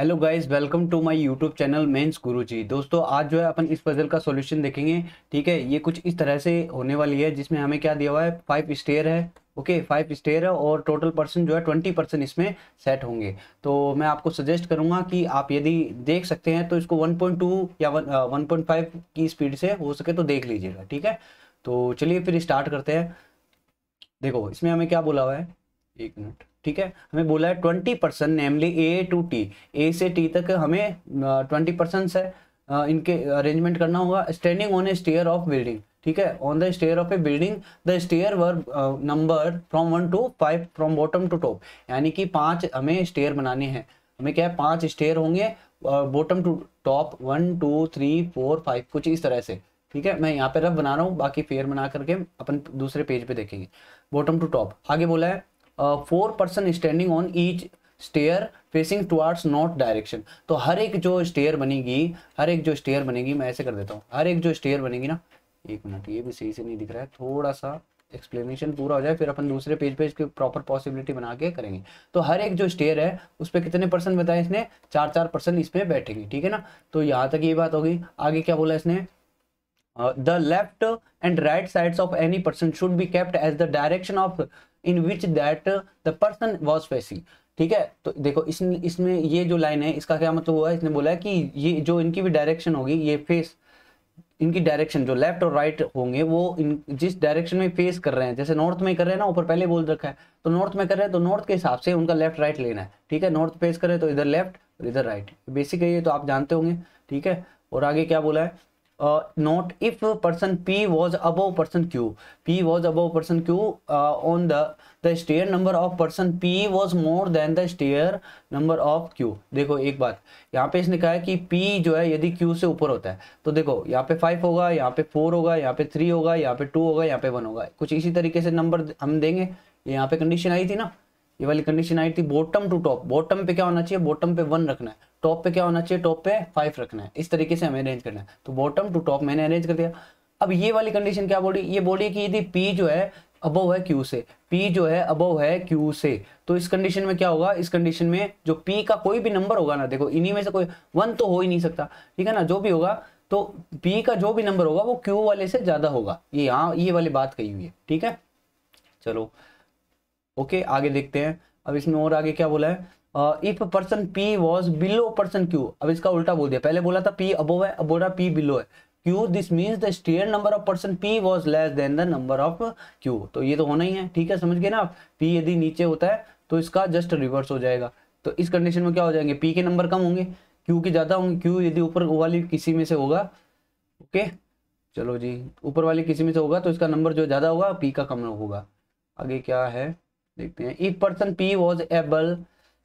hello guys welcome to my YouTube channel mains Guruji दोस्तों आज जो है अपन इस पजल का सॉल्यूशन देखेंगे ठीक है ये कुछ इस तरह से होने वाली है जिसमें हमें क्या दिया हुआ है फाइव स्टेयर है ओके फाइव स्टेयर है और टोटल पर्सन जो है ट्वेंटी परसेंट इसमें सेट होंगे तो मैं आपको सजेस्ट करूंगा कि आप यदि देख सकते हैं तो इसको वन पॉइंट टू या वन पॉइंट फाइव की स्पीड से हो सके तो देख लीजिएगा ठीक है तो चलिए फिर स्टार्ट करते हैं देखो इसमें हमें क्या बोला हुआ है एक मिनट ठीक है हमें बोला है twenty percent namely A to T A से टी तक हमें ट्वेंटी परसेंट है इनके अरेंजमेंट करना होगा standing on a stair of building ठीक है on the stair of a building the stair were number from one to five from bottom to top यानी कि पांच हमें स्टेयर बनाने हैं हमें क्या है पांच स्टेयर होंगे bottom to top one two three four five कुछ इस तरह से ठीक है मैं यहाँ पे रफ बना रहा हूँ बाकी फेयर बना करके अपन दूसरे पेज पे देखेंगे बॉटम टू टॉप आगे बोला है four person standing on each stair facing towards north direction तो हर एक जो स्टेयर बनेगी हर एक जो स्टेयर बनेगी मैं ऐसे कर देता हूँ हर एक जो स्टेयर बनेगी ना एक मिनट ये भी सही से नहीं दिख रहा है थोड़ा सा एक्सप्लेनेशन पूरा हो जाए फिर अपन दूसरे पेज पे इसकी प्रॉपर पॉसिबिलिटी बना के करेंगे तो हर एक जो स्टेयर है उस पर कितने पर्सन बताए इसने चार चार पर्सन इसमें बैठेंगे ठीक है ना तो यहाँ तक ये बात होगी आगे क्या बोला इसने the left and right sides of any person should be kept as the direction of in which that the person was facing ठीक है तो देखो इस इसमें ये जो लाइन है इसका क्या मतलब हुआ इसने बोला है कि ये जो इनकी भी डायरेक्शन होगी ये फेस इनकी डायरेक्शन जो लेफ्ट और राइट right होंगे वो इन जिस डायरेक्शन में फेस कर रहे हैं जैसे नॉर्थ में कर रहे हैं ना ऊपर पहले बोल रखा है तो नॉर्थ में कर रहे हैं तो नॉर्थ के हिसाब से उनका लेफ्ट राइट लेना है ठीक है नॉर्थ फेस करें तो इधर लेफ्ट और इधर राइट बेसिकली ये तो आप जानते होंगे ठीक है और आगे क्या बोला है not if person P was above person Q P was above person Q on the the stair number of person P was more than the stair number of Q देखो एक बात यहाँ पे इसने कहा है कि पी जो है यदि क्यू से ऊपर होता है तो देखो यहाँ पे फाइव होगा यहाँ पे फोर होगा यहाँ पे थ्री होगा यहाँ पे टू होगा यहाँ पे वन होगा कुछ इसी तरीके से नंबर हम देंगे यहाँ पे कंडीशन आई थी ना ये वाली कंडीशन आई थी बॉटम टू टॉप बॉटम पे क्या होना चाहिए बॉटम पे वन रखना है टॉप पे क्या होना चाहिए टॉप पे फाइव रखना है इस तरीके से हमें अरेंज करना है तो बॉटम टू टॉप मैंने अरेंज कर दिया अब ये वाली कंडीशन क्या बोली ये बोली कि यदि पी जो है अबव है क्यू से पी जो है अबव है क्यू से तो इस कंडीशन में क्या होगा इस कंडीशन में जो पी का कोई भी नंबर होगा ना देखो इन्हीं में से कोई वन तो हो ही नहीं सकता ठीक है ना जो भी होगा तो पी का जो भी नंबर होगा वो क्यू वाले से ज्यादा होगा ये यहाँ ये वाली बात कही हुई है ठीक है चलो ओके आगे देखते हैं अब इसमें और आगे क्या बोला है if person P was below person Q अब इसका उल्टा बोल दिया पहले बोला था पी अबोव है अब बोल रहा पी बिलो है Q this means the stair number of person P was less than the number of Q तो ये तो होना ही है ठीक है समझ गए ना आप पी यदि नीचे होता है तो इसका जस्ट रिवर्स हो जाएगा तो इस कंडीशन में क्या हो जाएंगे पी के नंबर कम होंगे क्यू के ज्यादा होंगे क्यू यदि ऊपर वाली किसी में से होगा ओके चलो जी ऊपर वाली किसी में से होगा तो इसका नंबर जो ज्यादा होगा पी का कम होगा आगे क्या है देखते हैं if person P was able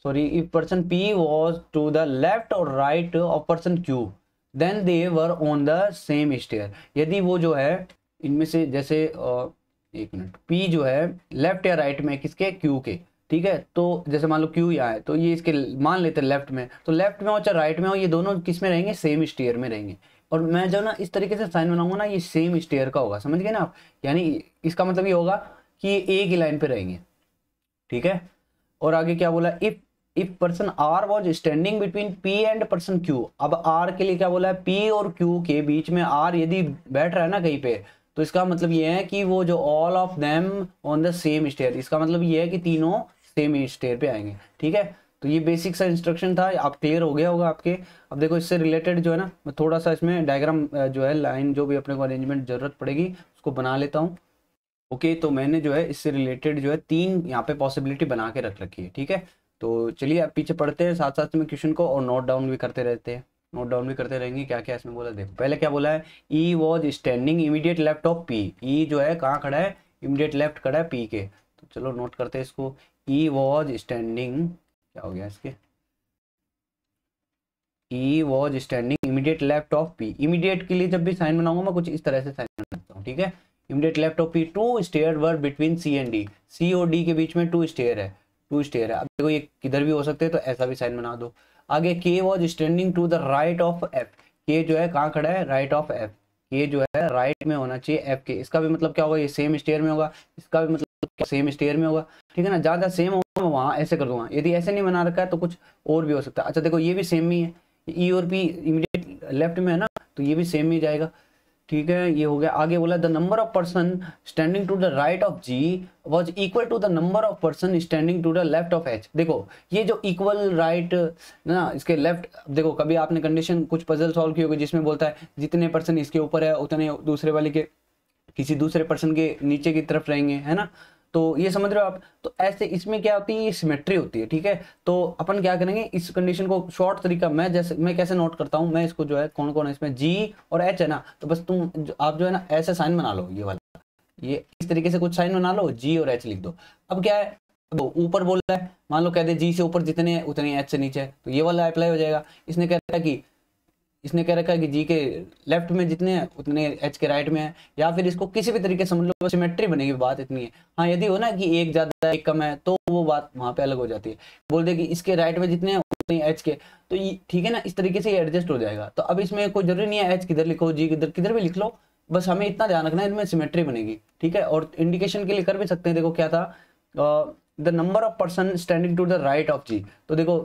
sorry if person P was to the left और right of person Q then they were on the same stair यदि वो जो है इनमें से जैसे एक मिनट पी जो है लेफ्ट या राइट में किसके क्यू के ठीक है तो जैसे मान लो क्यू यहाँ है तो ये इसके मान लेते हैं लेफ्ट में तो लेफ्ट में हो चाहे राइट में हो ये दोनों किस में रहेंगे सेम स्टेयर में रहेंगे और मैं जो ना इस तरीके से साइन बनाऊंगा ना ये सेम स्टेयर का होगा समझ गए ना आप यानी इसका मतलब ये होगा कि ये एक ही लाइन पे रहेंगे ठीक है और आगे क्या बोला if if person R was standing between P and person Q अब आर के लिए क्या बोला है पी और क्यू के बीच में आर यदि बैठ रहा है ना कहीं पे तो इसका मतलब ये है कि वो जो all of them on the same stair इसका मतलब ये है कि तीनों सेम स्टेयर पे आएंगे ठीक है तो ये बेसिक सा इंस्ट्रक्शन था आप क्लियर हो गया होगा आपके अब देखो इससे रिलेटेड जो है ना मैं थोड़ा सा इसमें डायग्राम जो है लाइन जो भी अपने को अरेंजमेंट जरूरत पड़ेगी उसको बना लेता हूँ ओके तो मैंने जो है इससे रिलेटेड जो है तीन यहाँ पे पॉसिबिलिटी बना के रख रखी है ठीक है तो चलिए आप पीछे पढ़ते हैं साथ साथ में क्वेश्चन को और नोट डाउन भी करते रहते हैं नोट डाउन भी करते रहेंगे क्या क्या इसमें बोला देखो पहले क्या बोला है E was standing immediate left of P E जो है कहाँ खड़ा है इमीडिएट लेफ्ट खड़ा है पी के तो चलो नोट करते हैं इसको ई वॉज स्टैंडिंग क्या हो गया इसके E was standing immediate left of P immediate के लिए जब भी साइन बनाऊंगा मैं कुछ इस तरह से साइन बनाता हूँ ठीक है immediate left of P two stair were between C and D C और डी के बीच में टू स्टेयर है टू स्टेयर है अब देखो ये किधर भी हो सकते हैं तो ऐसा भी साइन बना दो आगे K was standing to the right of F के जो है कहाँ खड़ा है राइट ऑफ एफ के जो है राइट right में होना चाहिए एफ के इसका भी मतलब क्या होगा ये सेम स्टेयर में होगा इसका भी मतलब सेम स्टेयर में होगा ठीक है ना ज़्यादा सेम होगा मैं वहाँ ऐसे कर दूंगा यदि ऐसे नहीं बना रखा है तो कुछ और भी हो सकता है अच्छा देखो ये भी सेम ही है ई e और पी इमीडिएट लेफ्ट में है ना तो ये भी सेम ही जाएगा ठीक है ये हो गया आगे बोला the number of person standing to the right of G was equal to the number of person standing to the left of H देखो ये जो इक्वल राइट right, ना इसके लेफ्ट देखो कभी आपने कंडीशन कुछ पजल सॉल्व की होगी जिसमें बोलता है जितने पर्सन इसके ऊपर है उतने दूसरे वाले के किसी दूसरे पर्सन के नीचे की तरफ रहेंगे है ना तो ये समझ रहे हो आप तो ऐसे इसमें क्या होती है सिमेट्री होती है ठीक है तो अपन क्या करेंगे इस कंडीशन को शॉर्ट तरीका मैं जैसे मैं कैसे नोट करता हूं मैं इसको जो है कौन कौन है इसमें जी और एच है ना तो बस तुम आप जो है ना ऐसे साइन बना लो ये वाला ये इस तरीके से कुछ साइन बना लो जी और एच लिख दो अब क्या है तो ऊपर बोल रहा है मान लो कह दे जी से ऊपर जितने उतने एच से नीचे तो ये वाला अप्लाई हो जाएगा इसने कहता है कि इसने कह रखा है कि जी के लेफ्ट में जितने हैं उतने एच के राइट में है या फिर इसको किसी भी तरीके से समझ लो सिमेट्री बनेगी बात इतनी है हाँ यदि हो ना कि एक ज़्यादा एक कम है तो वो बात वहाँ पे अलग हो जाती है बोल दे कि इसके राइट में जितने हैं उतने एच के तो ठीक है ना इस तरीके से ये एडजस्ट हो जाएगा तो अब इसमें कोई जरूरी नहीं है एच किधर लिखो जी किधर किधर भी लिख लो बस हमें इतना ध्यान रखना है इनमें सिमेट्री बनेगी ठीक है और इंडिकेशन के लिए कर भी सकते हैं देखो क्या था the number of person standing to the right of G तो देखो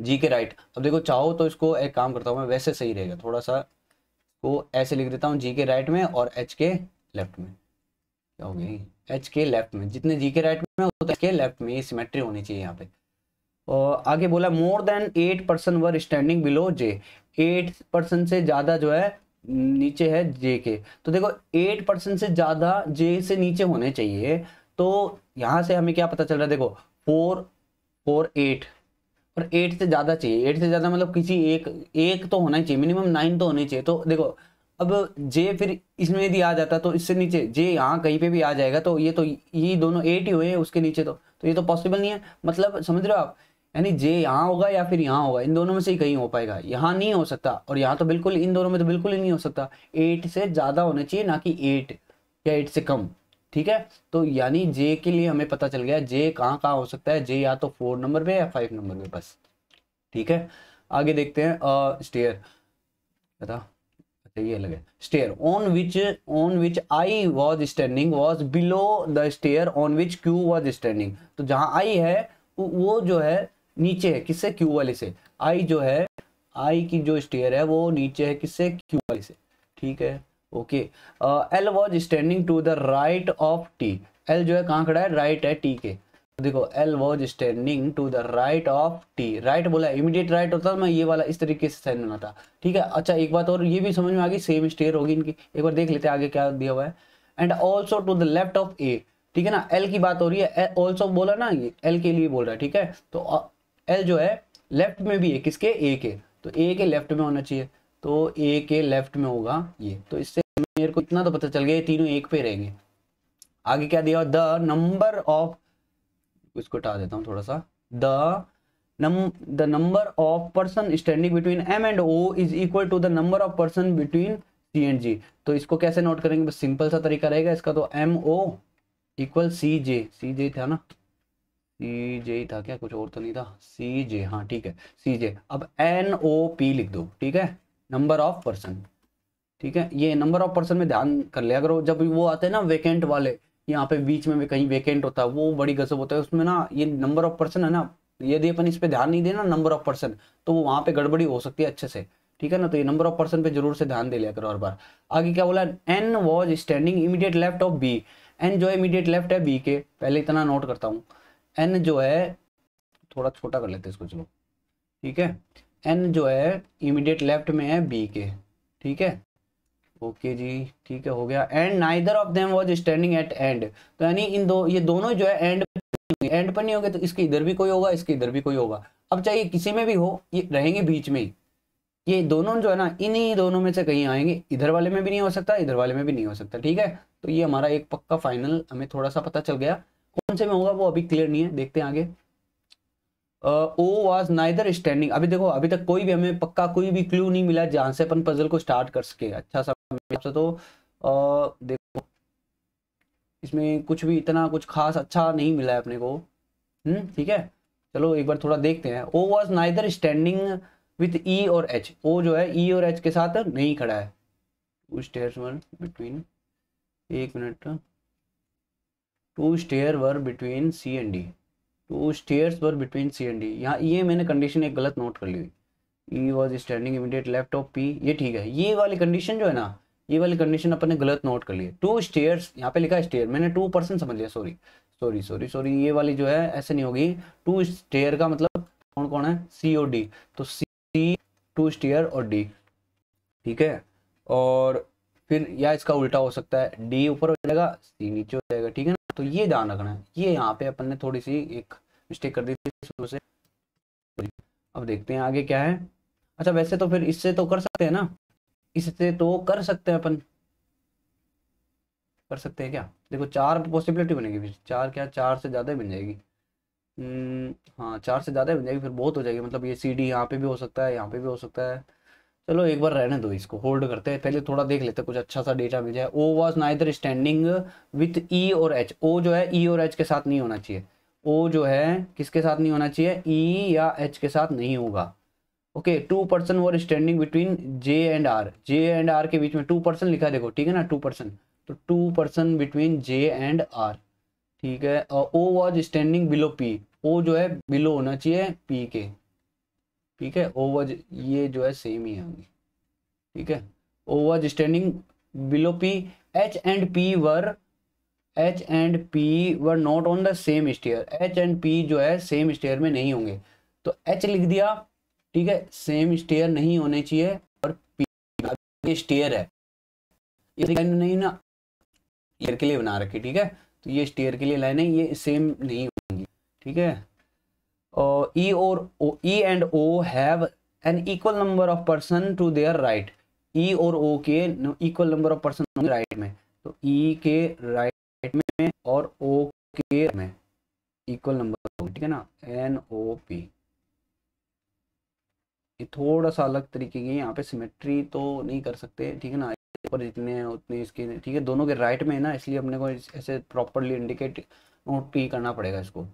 जी के राइट अब देखो चाहो तो इसको एक काम करता हूँ मैं वैसे सही रहेगा थोड़ा सा वो ऐसे लिख देता हूँ जी के राइट में और एच के लेफ्ट में क्या हो गया एच के लेफ्ट में जितने जी के राइट में होते हैं के लेफ्ट में ये सिमेट्री होनी चाहिए यहाँ पे और आगे बोला more than eight percent were standing below J eight percent से ज़्यादा जो है नीचे है जे के तो देखो एट परसेंट से ज़्यादा जे से नीचे होने चाहिए तो यहाँ से हमें क्या पता चल रहा है देखो फोर फोर एट पर एट से ज़्यादा चाहिए एट से ज़्यादा मतलब किसी एक एक तो होना ही चाहिए मिनिमम नाइन तो होनी चाहिए तो देखो अब जे फिर इसमें यदि आ जाता तो इससे नीचे जे यहाँ कहीं पे भी आ जाएगा तो ये तो ये दोनों एट ही हुए हैं उसके नीचे तो तो ये तो पॉसिबल नहीं है मतलब समझ रहे हो आप यानी जे यहाँ होगा या फिर यहाँ होगा इन दोनों में से ही कहीं हो पाएगा यहाँ नहीं हो सकता और यहाँ तो बिल्कुल इन दोनों में तो बिल्कुल ही नहीं हो सकता एट से ज़्यादा होना चाहिए ना कि एट या एट से कम ठीक है तो यानी जे के लिए हमें पता चल गया जे कहाँ कहाँ हो सकता है जे या तो फोर नंबर पे या फाइव नंबर पे बस ठीक है आगे देखते हैं स्टेयर बता अच्छा, ये लगे stair on which on which I was standing was below the stair on which Q was standing तो जहां आई है वो जो है नीचे है किससे क्यू वाले से आई जो है आई की जो स्टेयर है वो नीचे है किससे क्यू वाले से ठीक है okay L was standing to the right of T L जो है कहाँ खड़ा है राइट right है टी के तो देखो L was standing to the right of T right बोला इमीडिएट राइट होता मैं ये वाला इस तरीके से साइन बनाता ठीक है अच्छा एक बात और ये भी समझ में आ गई सेम स्टेयर होगी इनकी एक बार देख लेते हैं आगे क्या दिया हुआ है and also to the left of A ठीक है ना एल की बात हो रही है ऑल्सो बोला ना ये एल के लिए बोल रहा है ठीक है तो एल uh, जो है लेफ्ट में भी है किसके ए के तो ए के लेफ्ट में होना चाहिए तो ए के लेफ्ट में होगा ये तो इससे मेरे को इतना तो पता चल गया तीनों एक पे रहेंगे आगे क्या दिया द नंबर ऑफ इसको हटा देता हूँ थोड़ा सा the the number of person standing between M and O is equal to the number of person between C and G तो इसको कैसे नोट करेंगे बस सिंपल सा तरीका रहेगा इसका तो एम ओ इक्वल सी जे सी जे था ना सी जे था क्या कुछ और तो नहीं था सी जे हाँ ठीक है सी जे अब एन ओ पी लिख दो ठीक है नंबर ऑफ पर्सन ठीक है ये नंबर ऑफ पर्सन में ध्यान कर लिया करो जब वो आते हैं ना वेकेंट वाले यहाँ पे बीच में भी कहीं वेकेंट होता है वो बड़ी गजब होता है उसमें ना ये नंबर ऑफ पर्सन है ना यदि अपन इस पर ध्यान नहीं देना नंबर ऑफ पर्सन तो वो वहाँ पे गड़बड़ी हो सकती है अच्छे से ठीक है ना तो ये नंबर ऑफ पर्सन पे जरूर से ध्यान दे लिया करो हर बार आगे क्या बोला N was standing immediate left of B N जो है इमीडिएट लेफ्ट है बी के पहले इतना नोट करता हूँ एन जो है थोड़ा छोटा कर लेते हैं इसको चलो ठीक है एन जो है इमीडिएट लेफ्ट में है बी के ठीक है ओके okay जी ठीक है हो गया and neither of them was standing at end तो यानी इन दो ये दोनों जो है एंड एंड पर नहीं होंगे तो इसके इधर भी कोई होगा इसके इधर भी कोई होगा अब चाहे किसी में भी हो ये रहेंगे बीच में ही ये दोनों जो है ना इन्हीं दोनों में से कहीं आएंगे इधर वाले में भी नहीं हो सकता इधर वाले में भी नहीं हो सकता ठीक है तो ये हमारा एक पक्का फाइनल हमें थोड़ा सा पता चल गया कौन से में होगा वो अभी क्लियर नहीं है देखते हैं आगे ओ वॉज नाइदर स्टैंडिंग अभी देखो अभी तक कोई भी हमें पक्का कोई भी क्लू नहीं मिला जहां से अपन पजल को स्टार्ट कर सके अच्छा सा तो आ, देखो इसमें कुछ भी इतना कुछ खास अच्छा नहीं मिला है अपने को हम्म ठीक है चलो एक बार थोड़ा देखते हैं O was neither standing with E और एच ओ जो है ई e और एच के साथ नहीं खड़ा है टू स्टेयर वर बिटवीन एक minute two stair were between C and D two stairs were between C and D यहाँ ये मैंने कंडीशन एक गलत नोट कर ली हुई E was standing immediate left of P ये ठीक है ये वाली कंडीशन जो है ना ये वाली कंडीशन अपने गलत नोट कर लिए टू स्टेयर्स यहाँ पे लिखा है स्टेयर मैंने टू पर्सन समझ लिया सॉरी सॉरी सॉरी सॉरी ये वाली जो है ऐसे नहीं होगी टू स्टेयर का मतलब कौन कौन है सी और डी तो सी टू स्टेयर और डी ठीक है और फिर या इसका उल्टा हो सकता है डी ऊपर हो जाएगा सी नीचे हो जाएगा ठीक है तो ये ध्यान रखना है ये यहाँ पे अपन ने थोड़ी सी एक मिस्टेक कर दी थी से अब देखते हैं आगे क्या है अच्छा वैसे तो फिर इससे तो कर सकते हैं ना इससे तो कर सकते हैं अपन कर सकते हैं क्या देखो चार पॉसिबिलिटी बनेगी फिर चार क्या चार से ज़्यादा बन जाएगी हम्म, हाँ चार से ज़्यादा बन जाएगी फिर बहुत हो जाएगी मतलब ये सी डी यहाँ पे भी हो सकता है यहाँ पे भी हो सकता है चलो एक बार रहने दो इसको होल्ड करते हैं पहले थोड़ा देख लेते हैं कुछ अच्छा सा डेटा मिल जाए ओ वॉज ना इधर स्टैंडिंग विथ ई और एच ओ जो है ई e और एच के साथ नहीं होना चाहिए ओ जो है किसके साथ नहीं होना चाहिए ई e या एच के साथ नहीं होगा okay two person were standing between J and R J and R के बीच में टू पर्सन लिखा देखो ठीक है ना टू पर्सन तो two person between J and R ठीक है O was standing below P O जो है बिलो होना चाहिए पी के ठीक है ओवर ये जो है सेम ही आएंगे ठीक है O was standing below P H and P were H and P were not on the same stair H and P जो है सेम स्टेयर में नहीं होंगे तो एच लिख दिया ठीक है सेम स्टेयर नहीं होने चाहिए और पी स्टेयर है ये लाइन नहीं ना ईयर के लिए बना रखी ठीक है तो ये स्टेयर के लिए लाइन है ये सेम नहीं होंगी ठीक है ई और E and O have an equal number of person to their right E और ओ के equal number of person right में तो ई e के right में और ओ के में इक्वल नंबर ठीक है ना एन ओ पी ये थोड़ा सा अलग तरीके की यहाँ पे सिमेट्री तो नहीं कर सकते ठीक है ना पर जितने उतने इसके ठीक है दोनों के राइट में है ना इसलिए अपने को ऐसे प्रॉपरली इंडिकेट नोट ही करना पड़ेगा इसको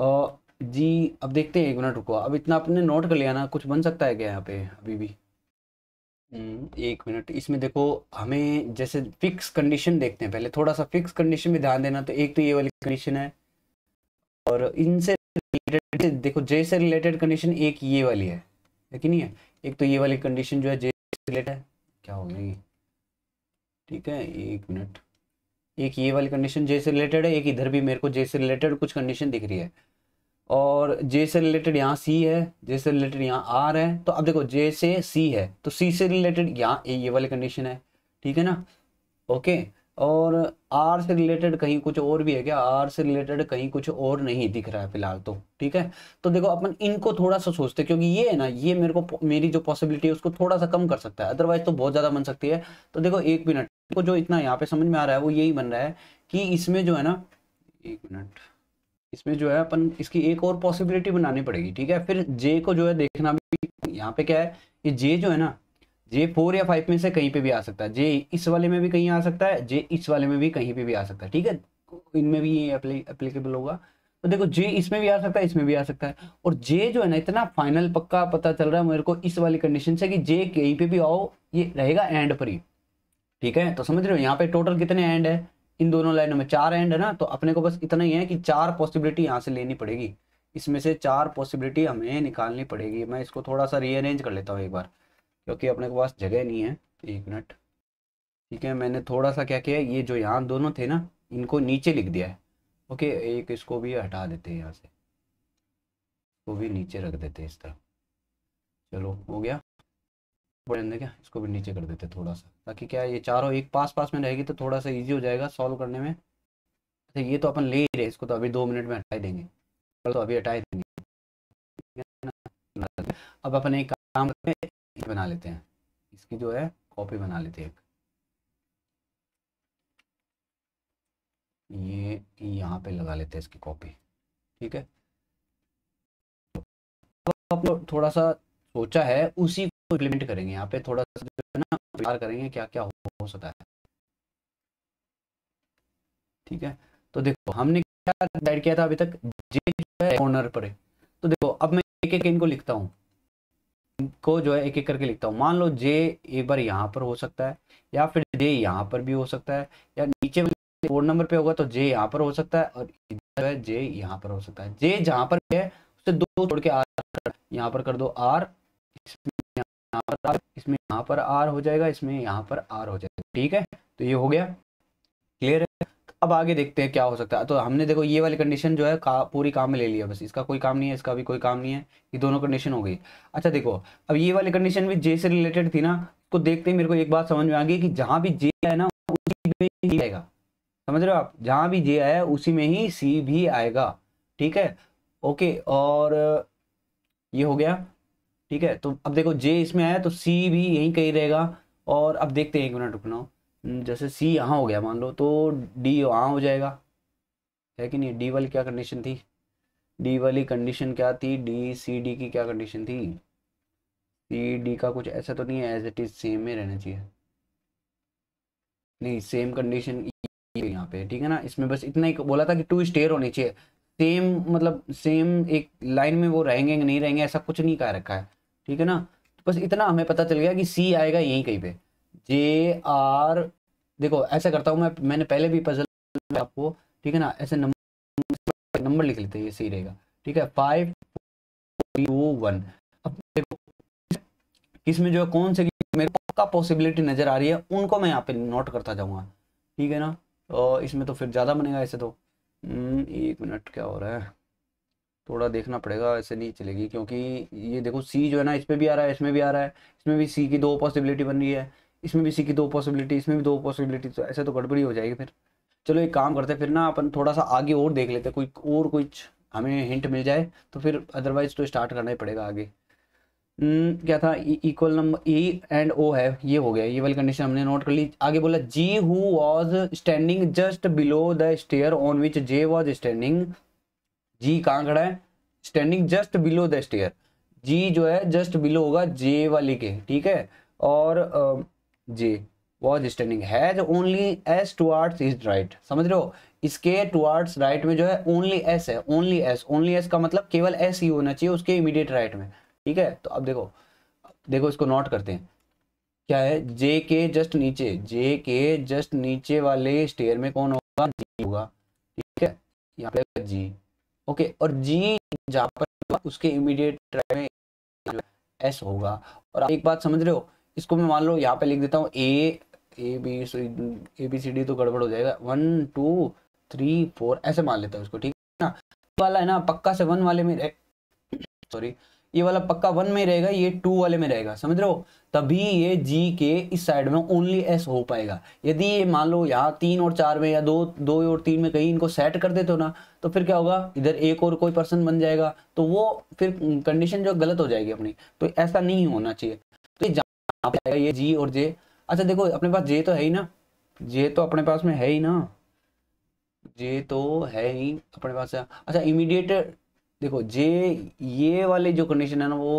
uh, जी अब देखते हैं एक मिनट रुको अब इतना आपने नोट कर लिया ना कुछ बन सकता है क्या यहाँ पे अभी भी हम्म, एक मिनट इसमें देखो हमें जैसे फिक्स कंडीशन देखते हैं पहले थोड़ा सा फिक्स कंडीशन में ध्यान देना तो एक तो ये वाली कंडीशन है और इनसे रिलेटेड देखो जे से रिलेटेड कंडीशन एक ये वाली है लेकिन ये एक तो ये वाली कंडीशन जो है जे से रिलेटेड है क्या हो गई ठीक है एक मिनट एक ये वाली कंडीशन जे से रिलेटेड है एक इधर भी मेरे को जे से रिलेटेड कुछ कंडीशन दिख रही है और जे से रिलेटेड यहाँ सी है जे से रिलेटेड यहाँ आर है तो अब देखो जे से सी है तो सी से रिलेटेड यहाँ ए ये वाली कंडीशन है ठीक है ना ओके और आर से रिलेटेड कहीं कुछ और भी है क्या आर से रिलेटेड कहीं कुछ और नहीं दिख रहा है फिलहाल तो ठीक है तो देखो अपन इनको थोड़ा सा सोचते हैं क्योंकि ये है ना ये मेरे को मेरी जो पॉसिबिलिटी है उसको थोड़ा सा कम कर सकता है अदरवाइज तो बहुत ज़्यादा बन सकती है तो देखो एक मिनट को जो इतना यहाँ पे समझ में आ रहा है वो यही बन रहा है कि इसमें जो है ना एक मिनट इसमें जो है अपन इसकी एक और पॉसिबिलिटी बनानी पड़ेगी ठीक है फिर जे को जो है देखना भी यहाँ पे क्या है ये जे जो है ना जे फोर या फाइव में से कहीं पे भी आ सकता है जे इस वाले में भी कहीं आ सकता है जे इस वाले में भी कहीं पे भी आ सकता है ठीक है इनमें भी ये अप्लीकेबल होगा तो देखो जे इसमें भी आ सकता है इसमें भी आ सकता है और जे जो है ना इतना फाइनल पक्का पता चल रहा है मेरे को इस वाली कंडीशन से कि जे कहीं पे भी आओ ये रहेगा एंड पर ही ठीक है तो समझ रहे हो यहाँ पे टोटल कितने एंड है इन दोनों लाइनों में चार एंड है ना तो अपने को बस इतना ही है कि चार पॉसिबिलिटी यहाँ से लेनी पड़ेगी इसमें से चार पॉसिबिलिटी हमें निकालनी पड़ेगी मैं इसको थोड़ा सा रीअरेंज कर लेता हूँ एक बार क्योंकि अपने के पास जगह नहीं है एक मिनट ठीक है मैंने थोड़ा सा क्या किया ये जो यहाँ दोनों थे ना इनको नीचे लिख दिया है ओके एक इसको भी हटा देते हैं यहाँ से वो भी नीचे रख देते हैं इस तरह चलो हो गया बढ़ने क्या इसको भी नीचे कर देते थोड़ा सा ताकि क्या ये चारों एक पास पास में रहेगी तो थोड़ा सा ईजी हो जाएगा सॉल्व करने में अच्छा ये तो अपन ले ही रहे इसको तो अभी दो मिनट में हटाई देंगे तो अभी हटाई देंगे अब अपन एक काम करते हैं बना लेते हैं इसकी जो है कॉपी बना लेते हैं ये यहाँ पे लगा लेते हैं इसकी कॉपी ठीक है तो आपने थोड़ा सा सोचा है उसी इम्प्लीमेंट करेंगे यहाँ पे थोड़ा सा ना विचार करेंगे क्या क्या हो, हो सकता है ठीक है तो देखो हमने क्या डिसाइड किया था अभी तक जे जो है कॉर्नर पर है तो देखो अब मैं एक एक इनको लिखता हूँ इनको जो है एक एक करके लिखता हूँ मान लो जे एक बार यहाँ पर हो सकता है या फिर जे यहाँ पर भी हो सकता है या नीचे फोर नंबर पे होगा तो जे यहाँ पर हो सकता है और इधर है जे यहाँ पर हो सकता है जे जहाँ पर है उसे दो छोड़ के आर यहाँ पर कर दो आर यहाँ पर आर इसमें यहाँ पर आर हो जाएगा इसमें यहाँ पर आर हो जाएगा ठीक है तो ये हो गया क्लियर है तो अब आगे देखते हैं क्या हो सकता है तो हमने देखो ये वाली कंडीशन जो है का, पूरी काम में ले लिया बस इसका कोई काम नहीं है इसका भी कोई काम नहीं है ये दोनों कंडीशन हो गई अच्छा देखो अब ये वाली कंडीशन भी जे से रिलेटेड थी ना तो देखते हैं मेरे को एक बात समझ में आ गई कि जहां भी जे है ना उसी में ही आएगा समझ रहे हो आप जहां भी जे आया उसी में ही सी भी आएगा ठीक है ओके और ये हो गया ठीक है तो अब देखो जे इसमें आया तो सी भी यहीं कहीं रहेगा और अब देखते हैं एक मिनट रुकना हम्म, जैसे सी यहाँ हो गया मान लो तो डी वहाँ हो जाएगा है कि नहीं डी वाली क्या कंडीशन थी डी वाली कंडीशन क्या थी डी सी डी की क्या कंडीशन थी सी डी का कुछ ऐसा तो नहीं है एज इट इज सेम में रहना चाहिए नहीं सेम कंडीशन e यहाँ पे ठीक है ना इसमें बस इतना ही बोला था कि टू स्टेयर होनी चाहिए सेम मतलब सेम एक लाइन में वो रहेंगे नहीं रहेंगे ऐसा कुछ नहीं कह रखा है ठीक है ना तो बस इतना हमें पता चल गया कि सी आएगा यहीं कहीं पे जे आर देखो ऐसा करता हूँ मैं मैंने पहले भी पजल आपको ठीक है ना ऐसे नंबर नंबर लिख लेते हैं ये सही रहेगा ठीक है फाइव टू वन अब देखो इसमें जो है कौन से मेरे का पॉसिबिलिटी नज़र आ रही है उनको मैं यहाँ पे नोट करता जाऊँगा ठीक है ना और इसमें तो फिर ज़्यादा बनेगा ऐसे तो हम्म, एक मिनट क्या हो रहा है थोड़ा देखना पड़ेगा ऐसे नहीं चलेगी क्योंकि ये देखो सी जो है ना इसमें भी आ रहा है इसमें भी आ रहा है इसमें भी सी की दो पॉसिबिलिटी बन रही है इसमें भी सी की दो पॉसिबिलिटी इसमें भी दो पॉसिबिलिटी तो ऐसे तो गड़बड़ी हो जाएगी फिर चलो एक काम करते हैं फिर ना अपन थोड़ा सा आगे और देख लेते हैं कोई और कुछ हमें हिंट मिल जाए तो फिर अदरवाइज तो स्टार्ट करना ही पड़ेगा आगे न, हम्म, क्या था equal number E and O है ये हो गया ये वाली कंडीशन हमने नोट कर ली आगे बोला G who was standing just below the stair on which J was standing G कहाँ खड़ा है standing just below the stair G जो है जस्ट बिलो होगा जे वाले के ठीक है और J was standing has only S towards his right समझ रहे हो इसके टुवर्ड्स राइट में जो है ओनली एस है ओनली एस ओनली एस का मतलब केवल एस ही होना चाहिए उसके इमीडिएट राइट right में ठीक है तो अब देखो देखो इसको नोट करते हैं क्या है जे के जस्ट नीचे जे के जस्ट नीचे वाले स्टेयर में कौन होगा जी होगा ठीक है यहाँ पे जी ओके और जी जहाँ पर उसके इमीडिएट में एस होगा और आप एक बात समझ रहे हो इसको मैं मान लो यहाँ पे लिख देता हूँ A A B A B C D तो गड़बड़ हो जाएगा वन टू थ्री फोर ऐसे मान लेता हूँ इसको ठीक है ना वाला है ना पक्का से वन वाले में रहे सॉरी ये वाला पक्का वन में रहेगा ये टू वाले में रहेगा समझ रहे हो तभी ये जी के इस साइड में ओनली एस हो पाएगा यदि ये मान लो यहाँ तीन और चार में या दो दो और तीन में कहीं इनको सेट कर देते हो ना तो फिर क्या होगा इधर एक और कोई पर्सन बन जाएगा तो वो फिर कंडीशन जो गलत हो जाएगी अपनी तो ऐसा नहीं होना चाहिए तो ये ये जी और जे अच्छा देखो अपने पास जे तो है ही ना जे तो अपने पास में है ही ना जे तो है ही अपने पास अच्छा इमीडिएट देखो जे ये वाले जो कंडीशन है ना वो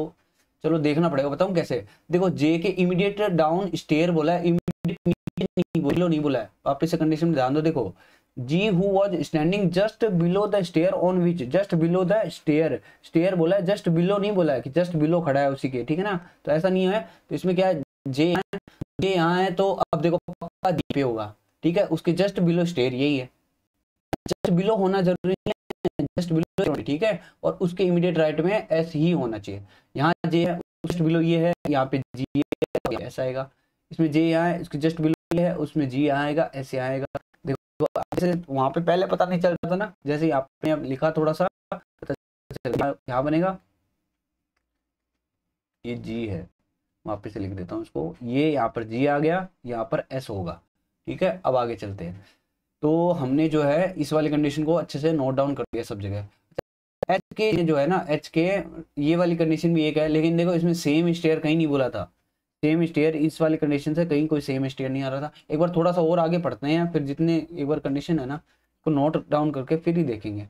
चलो देखना पड़ेगा बताऊँ कैसे देखो जे के इमीडिएट डाउन स्टेयर बोला है इमीडिएट नहीं बोला नहीं बोला है आप इस कंडीशन में ध्यान दो देखो G who was standing just below the stair on which just below the stair stair बोला है जस्ट बिलो नहीं बोला है कि जस्ट बिलो खड़ा है उसी के ठीक है ना तो ऐसा नहीं है तो इसमें क्या है जे यहाँ जे यहाँ है तो अब देखो पक्का जी पे होगा ठीक है उसके जस्ट बिलो स्टेयर यही है जस्ट बिलो होना जरूरी है जस्ट बिलो ठीक है और उसके इमीडिएट राइट में एस ही होना चाहिए यहाँ जे है जस्ट बिलो ये है यहाँ पे जी ऐसा आएगा इसमें जे यहाँ है उसके जस्ट बिलो ये है उसमें जी आएगा ऐसे आएगा जैसे तो वहाँ पे पहले पता नहीं चलता था ना जैसे आपने अब लिखा थोड़ा सा क्या बनेगा ये जी है वापस से लिख देता हूँ उसको ये यहाँ पर जी आ गया यहाँ पर एस होगा ठीक है अब आगे चलते हैं तो हमने जो है इस वाली कंडीशन को अच्छे से नोट डाउन कर दिया सब जगह एच के जो है ना एच के ये वाली कंडीशन भी एक है लेकिन देखो इसमें सेम स्टेयर कहीं नहीं बोला था सेम स्टेयर इस वाले कंडीशन से कहीं कोई सेम स्टेयर नहीं आ रहा था एक बार थोड़ा सा और आगे पढ़ते हैं फिर जितने एक बार कंडीशन है ना को नोट डाउन करके फिर ही देखेंगे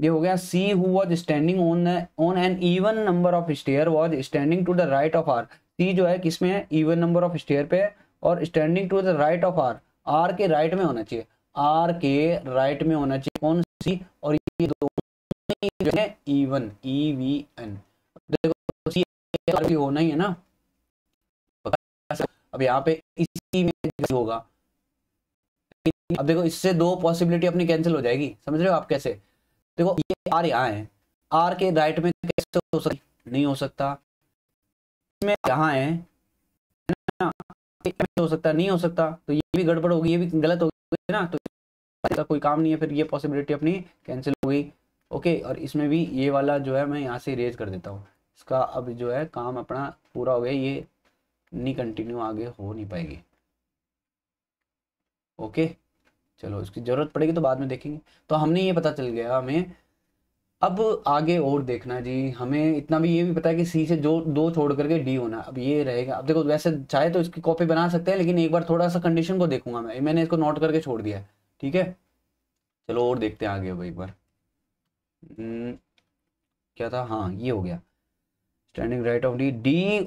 ये हो गया C who was standing on on an even number of stair was standing to the right of R C जो है किसमें है इवन नंबर ऑफ स्टेयर पे और standing to the right of R R के राइट right में होना चाहिए आर के राइट right में होना चाहिए कौन सी और ये दोनों इवन ई वी एन देखो सी होना ही है ना अब यहाँ पे इसी में होगा अब देखो इससे दो पॉसिबिलिटी अपनी कैंसिल हो जाएगी समझ रहे हो आप कैसे देखो ये आर यहाँ है आर के राइट में कैसे हो सकता नहीं हो सकता इसमें यहाँ है ना हो सकता नहीं हो सकता तो ये भी गड़बड़ होगी ये भी गलत होगी ना तो कोई काम नहीं है फिर ये पॉसिबिलिटी अपनी कैंसिल हो गई ओके और इसमें भी ये वाला जो है मैं यहाँ से रेज कर देता हूँ इसका अब जो है काम अपना पूरा हो गया ये नहीं कंटिन्यू आगे हो नहीं पाएगी ओके चलो इसकी ज़रूरत पड़ेगी तो बाद में देखेंगे तो हमने ये पता चल गया हमें अब आगे और देखना जी हमें इतना भी ये भी पता है कि सी से जो दो छोड़ करके डी होना अब ये रहेगा अब देखो वैसे चाहे तो इसकी कॉपी बना सकते हैं लेकिन एक बार थोड़ा सा कंडीशन को देखूंगा मैं मैंने इसको नोट करके छोड़ दिया ठीक है चलो और देखते हैं आगे अब एक बार हम्म, क्या था हाँ ये हो गया standing right of D D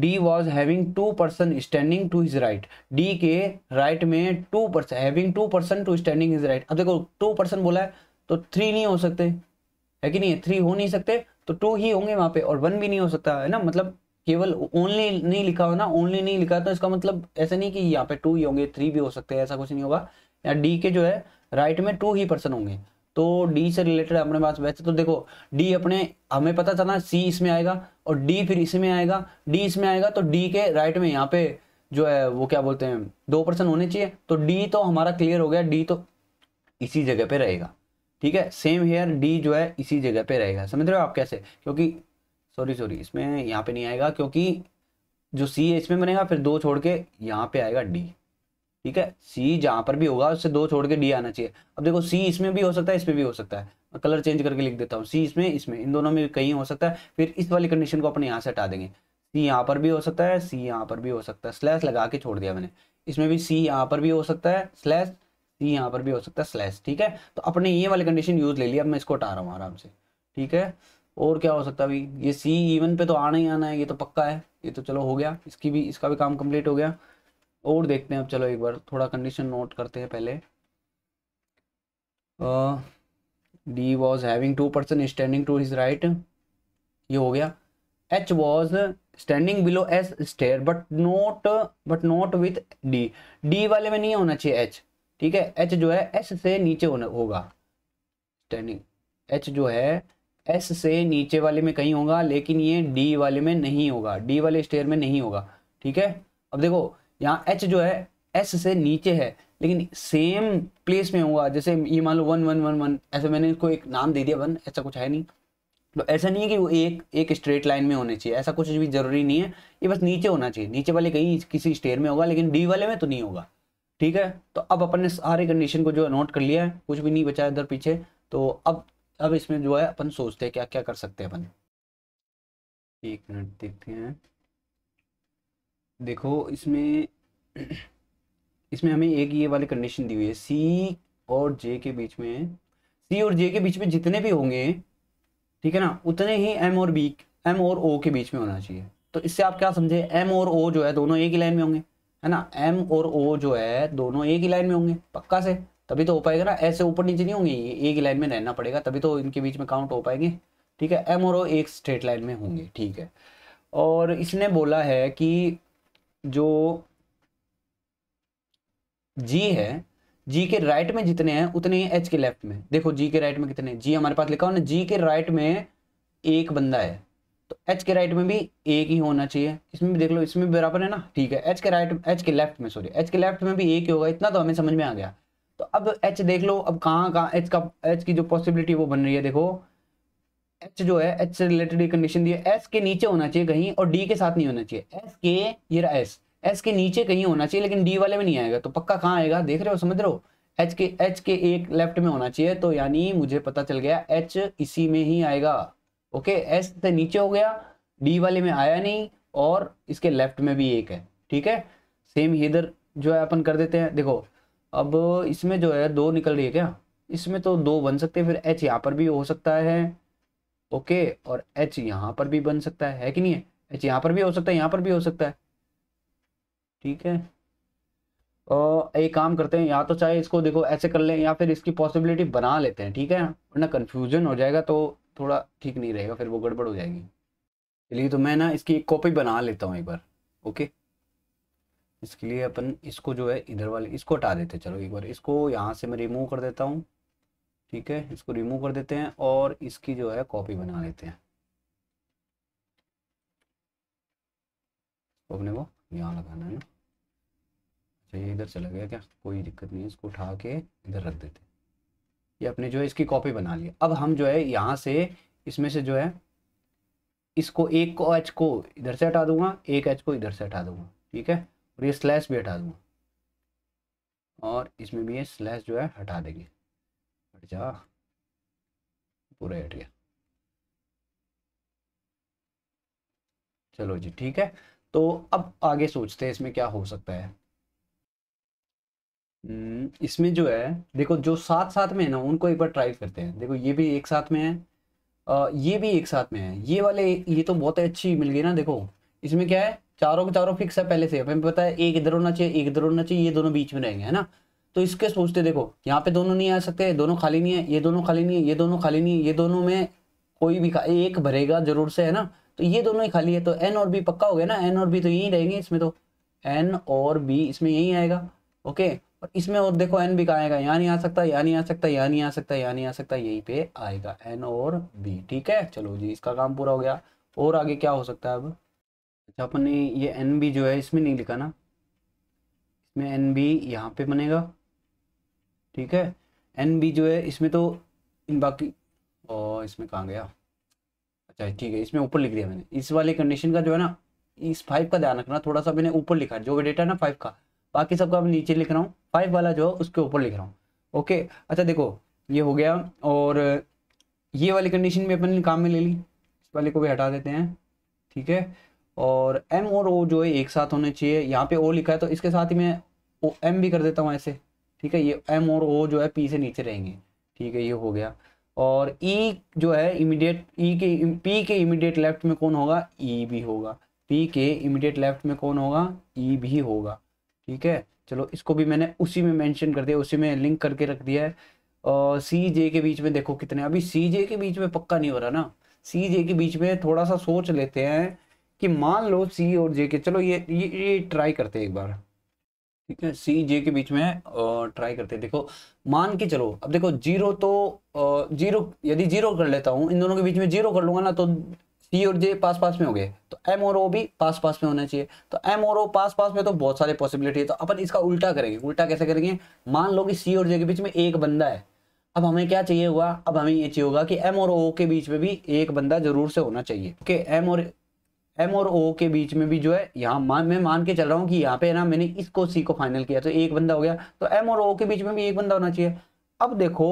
D was having two person standing to his right D के राइट में two person having two person two standing his right अब देखो टू पर्सन बोला है तो थ्री नहीं हो सकते है कि नहीं थ्री हो नहीं सकते तो टू ही होंगे वहां पे और वन भी नहीं हो सकता है ना मतलब केवल ओनली नहीं लिखा हो ना ओनली नहीं लिखा तो इसका मतलब ऐसा नहीं कि यहाँ पे टू ही होंगे थ्री भी हो सकते हैं ऐसा कुछ नहीं होगा या डी के जो है राइट में टू ही पर्सन होंगे तो डी से रिलेटेड अपने पास वैसे तो देखो डी अपने हमें पता चला सी इसमें आएगा और डी फिर इसमें आएगा डी इसमें आएगा तो डी के राइट में यहाँ पे जो है वो क्या बोलते हैं दो पर्सन होने चाहिए तो डी तो हमारा क्लियर हो गया डी तो इसी जगह पे रहेगा ठीक है सेम हेयर डी जो है इसी जगह पे रहेगा समझ रहे हो आप कैसे क्योंकि सॉरी सॉरी इसमें यहाँ पे नहीं आएगा क्योंकि जो सी है इसमें बनेगा फिर दो छोड़ के यहाँ पे आएगा डी ठीक है सी जहां पर भी होगा उससे दो छोड़ के डी आना चाहिए अब देखो सी इसमें भी हो सकता है इसमें भी हो सकता है मैं कलर चेंज करके लिख देता हूँ सी इसमें इसमें इन दोनों में कहीं हो सकता है फिर इस वाली कंडीशन को अपने यहाँ से हटा देंगे सी यहाँ पर भी हो सकता है सी यहाँ पर भी हो सकता है स्लैश लगा के छोड़ दिया मैंने इसमें भी सी यहाँ पर भी हो सकता है स्लैश सी यहाँ पर भी हो सकता है स्लैश ठीक है तो अपने ये वाली कंडीशन यूज ले लिया अब मैं इसको हटा रहा हूँ आराम से ठीक है और क्या हो सकता है ये सी इवन पे तो आना ही आना है ये तो पक्का है ये तो चलो हो गया इसकी भी इसका भी काम कंप्लीट हो गया और देखते हैं अब चलो एक बार थोड़ा कंडीशन नोट करते हैं पहले D was having two person standing to his right ये हो गया H was standing below S stair but not but not with D D वाले में नहीं होना चाहिए एच ठीक है एच जो है एस से नीचे होना होगा स्टैंडिंग एच जो है एस से नीचे वाले में कहीं होगा लेकिन ये डी वाले में नहीं होगा डी वाले स्टेयर में नहीं होगा ठीक है अब देखो यहाँ एच जो है एस से नीचे है लेकिन सेम प्लेस में होगा जैसे ये मान लो वन वन वन वन ऐसे मैंने इसको एक नाम दे दिया वन ऐसा कुछ है नहीं तो ऐसा नहीं है कि वो एक एक स्ट्रेट लाइन में होने चाहिए ऐसा कुछ भी जरूरी नहीं है ये बस नीचे होना चाहिए नीचे वाले कहीं किसी स्टेयर में होगा लेकिन डी वाले में तो नहीं होगा ठीक है तो अब अपन ने सारे कंडीशन को जो है नोट कर लिया है कुछ भी नहीं बचा इधर पीछे तो अब अब इसमें जो है अपन सोचते हैं क्या क्या कर सकते हैं अपन एक मिनट देखते हैं देखो इसमें इसमें हमें एक ये वाली कंडीशन दी हुई है सी और जे के बीच में सी और जे के बीच में जितने भी होंगे ठीक है ना उतने ही एम और बी एम और ओ के बीच में होना चाहिए तो इससे आप क्या समझे एम और ओ जो है दोनों एक ही लाइन में होंगे है ना एम और ओ जो है दोनों एक ही लाइन में होंगे पक्का से तभी तो हो पाएगा ना ऐसे ऊपर नीचे नहीं होंगे ये एक ही लाइन में रहना पड़ेगा तभी तो इनके बीच में काउंट हो पाएंगे ठीक है एम और ओ एक स्ट्रेट लाइन में होंगे ठीक है और इसने बोला है कि जो जी है जी के राइट में जितने हैं उतने ही एच के लेफ्ट में देखो जी के राइट में कितने जी हमारे पास लिखा होना जी के राइट में एक बंदा है तो एच के राइट में भी एक ही होना चाहिए इसमें भी देख लो इसमें भी बराबर है ना ठीक है एच के राइट एच के लेफ्ट में सॉरी एच के लेफ्ट में भी एक ही होगा इतना तो हमें समझ में आ गया तो अब एच देख लो अब कहाँ कहाँ एच का एच की जो पॉसिबिलिटी वो बन रही है देखो एच जो है एच से रिलेटेड कंडीशन दी है एस के नीचे होना चाहिए कहीं और डी के साथ नहीं होना चाहिए एस के ये रहा एस एस के नीचे कहीं होना चाहिए लेकिन डी वाले में नहीं आएगा तो पक्का कहाँ आएगा देख रहे हो समझ रहे हो एच के एच के एक लेफ्ट में होना चाहिए तो यानी मुझे पता चल गया एच इसी में ही आएगा ओके एस से नीचे हो गया डी वाले में आया नहीं और इसके लेफ्ट में भी एक है ठीक है सेम इधर जो है अपन कर देते हैं देखो अब इसमें जो है दो निकल रही है क्या इसमें तो दो बन सकते हैं फिर एच यहाँ पर भी हो सकता है ओके और एच यहाँ पर भी बन सकता है है कि नहीं है एच यहाँ पर भी हो सकता है यहाँ पर भी हो सकता है ठीक है और एक काम करते हैं या तो चाहे इसको देखो ऐसे कर लें या फिर इसकी पॉसिबिलिटी बना लेते हैं ठीक है वरना कन्फ्यूजन हो जाएगा तो थोड़ा ठीक नहीं रहेगा फिर वो गड़बड़ हो जाएगी चलिए तो मैं ना इसकी एक कॉपी बना लेता हूँ एक बार ओके इसके लिए अपन इसको जो है इधर वाले इसको हटा देते चलो एक बार इसको यहाँ से मैं रिमूव कर देता हूँ ठीक है इसको रिमूव कर देते हैं और इसकी जो है कॉपी बना लेते हैं तो अपने को यहाँ लगाना है ना अच्छा ये इधर चला गया क्या कोई दिक्कत नहीं है इसको उठा के इधर रख देते हैं ये अपने जो है इसकी कॉपी बना ली अब हम जो है यहाँ से इसमें से जो है इसको एक को एच को इधर से हटा दूंगा एक एच को इधर से हटा दूंगा ठीक है और ये स्लैश भी हटा दूंगा और इसमें भी ये स्लैश जो है हटा देंगे हट जा पूरा हट गया चलो जी ठीक है तो अब आगे सोचते हैं इसमें क्या हो सकता है हम्म, इसमें जो है देखो जो साथ साथ में है ना उनको एक बार ट्राई करते हैं देखो ये भी एक साथ में है आ, ये भी एक साथ में है ये वाले ये तो बहुत अच्छी मिल गई ना देखो इसमें क्या है चारों के चारों फिक्स है पहले से हमें पता है एक इधर होना चाहिए एक इधर होना चाहिए ये दोनों बीच में रहेंगे है ना तो इसके सोचते देखो यहाँ पे दोनों नहीं आ सकते दोनों खाली नहीं है ये दोनों खाली नहीं है ये दोनों खाली नहीं है ये दोनों में कोई भी एक भरेगा जरूर से है ना तो ये दोनों ही खाली है तो एन और बी पक्का हो गया ना एन और बी तो यही रहेंगे इसमें तो एन और बी इसमें यही आएगा ओके और इसमें और देखो एन भी कहा आएगा यहाँ नहीं आ सकता यहाँ नहीं आ सकता यहाँ नहीं आ सकता यहाँ नहीं आ सकता यहीं पे आएगा एन और बी ठीक है चलो जी इसका काम पूरा हो गया और आगे क्या हो सकता है अब अच्छा अपन ने ये एन बी जो है इसमें नहीं लिखा ना इसमें एन बी यहाँ पे बनेगा ठीक है एन बी जो है इसमें तो इन बाकी और इसमें कहाँ गया अच्छा ठीक है इसमें ऊपर लिख दिया मैंने इस वाले कंडीशन का जो है ना इस फाइव का ध्यान रखना थोड़ा सा मैंने ऊपर लिखा है जो भी डेटा है ना फाइव का बाकी सबका मैं नीचे लिख रहा हूँ फाइव वाला जो है उसके ऊपर लिख रहा हूँ ओके अच्छा देखो ये हो गया और ये वाली कंडीशन भी अपन काम में ले ली इस वाले को भी हटा देते हैं ठीक है और एम और ओ जो है एक साथ होने चाहिए यहाँ पे ओ लिखा है तो इसके साथ ही मैं ओ एम भी कर देता हूँ ऐसे ठीक है ये एम और ओ जो है पी से नीचे रहेंगे ठीक है ये हो गया और ई e जो है इमीडिएट ई e के पी के इमीडिएट लेफ्ट में कौन होगा ई e भी होगा पी के इमीडिएट लेफ्ट में कौन होगा ई e भी होगा ठीक है चलो इसको भी मैंने उसी में मेंशन कर दिया उसी में लिंक करके रख दिया है और सी जे के बीच में देखो कितने अभी सी जे के बीच में पक्का नहीं हो रहा ना सी जे के बीच में थोड़ा सा सोच लेते हैं कि मान लो सी और जे के चलो ये ये, ये ट्राई करते हैं एक बार ठीक है सी जे के बीच में ट्राई करते हैं देखो मान के चलो अब देखो जीरो तो जीरो यदि जीरो कर लेता हूँ इन दोनों के बीच में जीरो कर लूंगा ना तो सी और जे पास पास में हो गए तो एम और ओ भी पास पास में होना चाहिए तो एम और ओ पास पास में तो बहुत सारे पॉसिबिलिटी है तो अपन इसका उल्टा करेंगे उल्टा कैसे करेंगे मान लो कि सी और जे के बीच में एक बंदा है अब हमें क्या चाहिए होगा अब हमें ये चाहिए होगा कि एम और ओ के बीच में भी एक बंदा जरूर से होना चाहिए ओके एम और एम और ओ के बीच में भी जो है यहाँ मान मैं मान के चल रहा हूँ कि यहाँ पे ना मैंने इसको सी को फाइनल किया तो एक बंदा हो गया तो एम और ओ के बीच में भी एक बंदा होना चाहिए अब देखो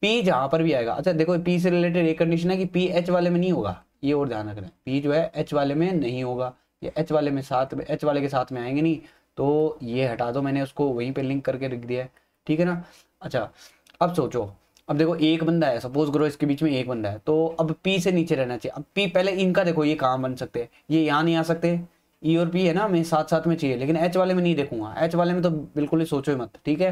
पी जहाँ पर भी आएगा अच्छा देखो पी से रिलेटेड एक कंडीशन है कि पी एच वाले में नहीं होगा ये और ध्यान रखना पी जो है एच वाले में नहीं होगा ये एच वाले में साथ में एच वाले के साथ में आएंगे नहीं तो ये हटा दो मैंने उसको वहीं पर लिंक करके रख दिया है ठीक है ना अच्छा अब सोचो अब देखो एक बंदा है सपोज करो इसके बीच में एक बंदा है तो अब पी से नीचे रहना चाहिए अब पी पहले इनका देखो ये कहाँ बन सकते हैं ये यहाँ नहीं आ सकते ई e और पी है ना मैं साथ साथ में चाहिए लेकिन एच वाले में नहीं देखूंगा एच वाले में तो बिल्कुल ही सोचो ही मत ठीक है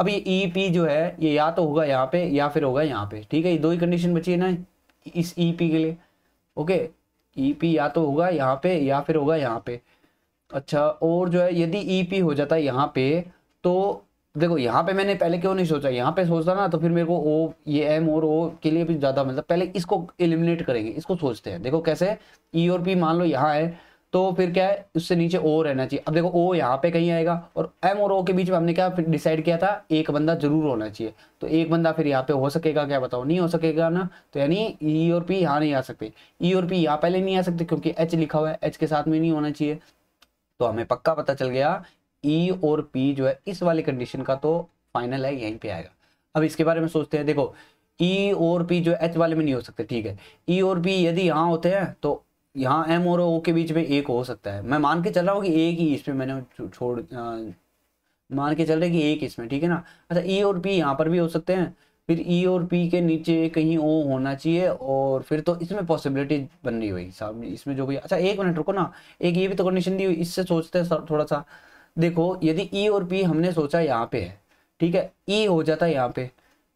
अब ये ई e, पी जो है ये या तो होगा यहाँ पे या फिर होगा यहाँ पे ठीक है ये दो ही कंडीशन बची है ना इस ई e, पी के लिए ओके ई पी या तो होगा यहाँ पे या फिर होगा यहाँ पे अच्छा और जो है यदि ई पी हो जाता है यहाँ पे तो देखो यहाँ पे मैंने पहले क्यों नहीं सोचा यहाँ पे सोचता ना तो फिर मेरे को ओ ये एम और ओ के लिए भी ज़्यादा मतलब पहले इसको एलिमिनेट करेंगे इसको सोचते हैं देखो कैसे ई e और पी मान लो यहाँ है तो फिर क्या है उससे नीचे ओ रहना चाहिए अब देखो ओ यहाँ पे कहीं आएगा और एम और ओ के बीच में हमने क्या डिसाइड किया था एक बंदा जरूर होना चाहिए तो एक बंदा फिर यहाँ पे हो सकेगा क्या बताओ नहीं हो सकेगा ना तो यानी ई e और पी यहाँ नहीं आ सकते ई e और पी यहाँ पहले नहीं आ सकते क्योंकि एच लिखा हुआ है एच के साथ में नहीं होना चाहिए तो हमें पक्का पता चल गया ई e और पी जो है इस वाली कंडीशन का तो फाइनल है यहीं पे आएगा अब इसके बारे में सोचते हैं देखो ई e और पी जो एच वाले में नहीं हो सकते ठीक है ई e और पी यदि यहाँ होते हैं तो यहाँ एम और ओ के बीच में एक हो सकता है मैं मान के चल रहा हूँ कि एक ही इसमें मैंने छोड़ आ, मान के चल रहे कि एक इसमें ठीक है ना अच्छा ई e और पी यहाँ पर भी हो सकते हैं फिर ई e और पी के नीचे कहीं ओ होना चाहिए और फिर तो इसमें पॉसिबिलिटी बन रही हुई साहब इसमें जो भी अच्छा एक मिनट रुको ना एक ये भी तो कंडीशन दी हुई इससे सोचते हैं थोड़ा सा देखो यदि ई e और पी हमने सोचा यहाँ पे है ठीक है ई e हो जाता है यहाँ पे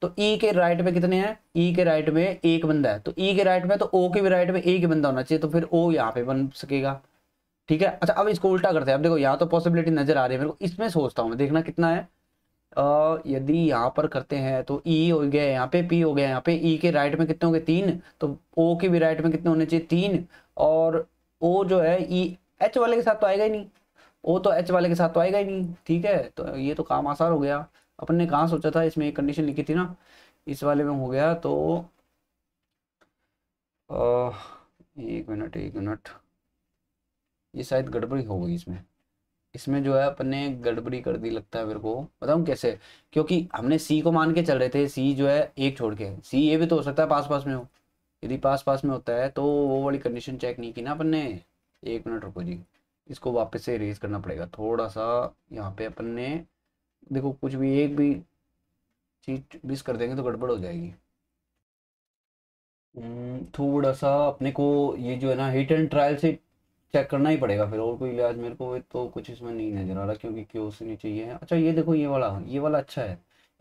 तो ई e के राइट में कितने हैं ई e के राइट में एक बंदा है तो ई e के राइट में तो ओ के भी राइट में एक बंदा होना चाहिए तो फिर ओ यहाँ पे बन सकेगा ठीक है अच्छा अब इसको उल्टा करते हैं अब देखो यहाँ तो पॉसिबिलिटी नजर आ रही है मेरे को इसमें सोचता हूँ देखना कितना है आ, यदि यहाँ पर करते हैं तो ई e हो गया यहाँ पे पी हो गया यहाँ पे ई e के राइट में कितने हो गए तीन तो ओ के भी राइट में कितने होने चाहिए तीन और ओ जो है ई e, एच वाले के साथ तो आएगा ही नहीं ओ तो एच वाले के साथ तो आएगा ही नहीं ठीक है तो ये तो काम आसान हो गया अपन ने कहा सोचा था इसमें एक कंडीशन लिखी थी ना इस वाले में हो गया तो आ, एक मिनट एक मिनट ये शायद गड़बड़ी हो गई इसमें इसमें जो है अपन ने गड़बड़ी कर दी लगता है मेरे को बताऊँ कैसे क्योंकि हमने सी को मान के चल रहे थे सी जो है एक छोड़ के सी ये भी तो हो सकता है पास पास में हो यदि पास पास में होता है तो वो वाली कंडीशन चेक नहीं की ना अपन ने एक मिनट रुको जी इसको वापस से रेज करना पड़ेगा थोड़ा सा यहाँ पे अपन ने देखो कुछ भी एक भी चीज मिस कर देंगे तो गड़बड़ हो जाएगी हम्म, थोड़ा सा अपने को ये जो है ना हिट एंड ट्रायल से चेक करना ही पड़ेगा फिर और कोई इलाज मेरे को तो कुछ इसमें नहीं नजर आ रहा क्योंकि क्यों से नीचे ये है अच्छा ये देखो ये वाला ये वाला अच्छा है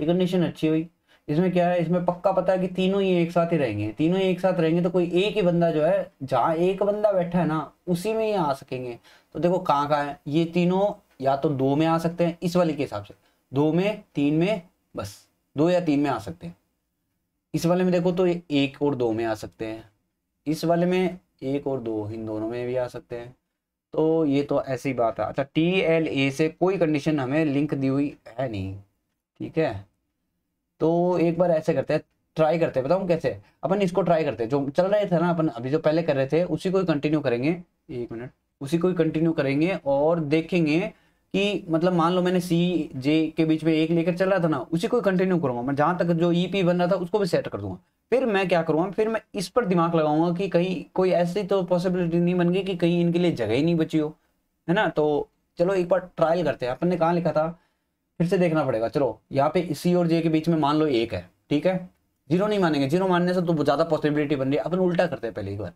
ये कंडीशन अच्छी हुई इसमें क्या है इसमें पक्का पता है कि तीनों ही एक साथ ही रहेंगे तीनों ही एक साथ रहेंगे तो कोई एक ही बंदा जो है जहाँ एक बंदा बैठा है ना उसी में ही आ सकेंगे तो देखो कहाँ कहाँ है ये तीनों या तो दो में आ सकते हैं इस वाले के हिसाब से दो में तीन में बस दो या तीन में आ सकते हैं इस वाले में देखो तो एक और दो में आ सकते हैं इस वाले में एक और दो इन दोनों में भी आ सकते हैं तो ये तो ऐसी बात है अच्छा टी एल ए से कोई कंडीशन हमें लिंक दी हुई है नहीं ठीक है तो एक बार ऐसे करते हैं ट्राई करते हैं बताऊँ कैसे अपन इसको ट्राई करते हैं जो चल रहे थे ना अपन अभी जो पहले कर रहे थे उसी को ही कंटिन्यू करेंगे एक मिनट उसी को ही कंटिन्यू करेंगे और देखेंगे कि मतलब मान लो मैंने सी जे के बीच में एक लेकर चल रहा था ना उसी को कंटिन्यू करूंगा मैं जहां तक जो ई e पी बन रहा था उसको भी सेट कर दूंगा फिर मैं क्या करूंगा फिर मैं इस पर दिमाग लगाऊंगा कि कहीं कोई ऐसी तो पॉसिबिलिटी नहीं बन गई कि कहीं इनके लिए जगह ही नहीं बची हो है ना तो चलो एक बार ट्रायल करते हैं अपन ने कहा लिखा था फिर से देखना पड़ेगा चलो यहाँ पे सी और जे के बीच में मान लो एक है ठीक है जीरो नहीं मानेंगे जीरो मानने से तो ज़्यादा पॉसिबिलिटी बन रही है अपन उल्टा करते हैं पहले एक बार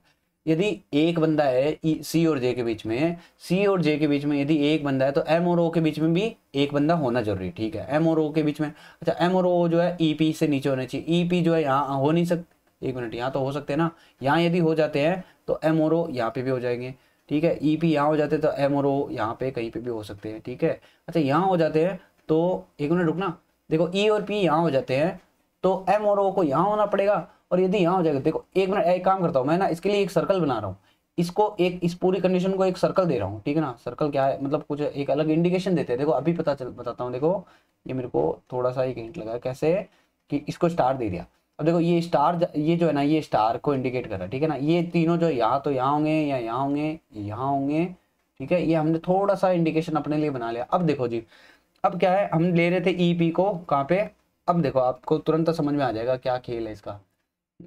यदि एक बंदा है सी e, और जे के बीच में सी और जे के बीच में यदि एक बंदा है तो एम और ओ के बीच में भी एक बंदा होना जरूरी ठीक है एम और ओ के बीच में अच्छा एम और ओ जो है ई e पी से नीचे होना चाहिए ई e पी जो है यहाँ हो नहीं सकते एक मिनट यहाँ तो हो सकते हैं ना यहाँ यदि हो जाते हैं तो एम और ओ यहाँ पे भी हो जाएंगे ठीक है ई पी यहाँ हो जाते हैं तो एम और ओ यहाँ पे कहीं पे भी हो सकते हैं ठीक है अच्छा यहाँ हो जाते हैं तो एक मिनट रुकना देखो ई e और पी यहाँ हो जाते हैं तो एम और ओ को यहाँ होना पड़ेगा और यदि यहाँ हो जाएगा देखो एक मिनट एक काम करता हूँ मैं ना इसके लिए एक सर्कल बना रहा हूँ इसको एक इस पूरी कंडीशन को एक सर्कल दे रहा हूँ ठीक है ना सर्कल क्या है मतलब कुछ एक अलग इंडिकेशन देते हैं देखो अभी पता चल बताता हूँ देखो ये मेरे को थोड़ा सा एक इंट लगा कैसे कि इसको स्टार दे दिया अब देखो ये स्टार ये जो है ना ये स्टार को इंडिकेट कर रहा है ठीक है ना ये तीनों जो यहाँ तो यहाँ होंगे या यहाँ होंगे यहाँ होंगे ठीक है ये हमने थोड़ा सा इंडिकेशन अपने लिए बना लिया अब देखो जी अब क्या है हम ले रहे थे ई e पी को कहाँ पे अब देखो आपको तुरंत तो समझ में आ जाएगा क्या खेल है इसका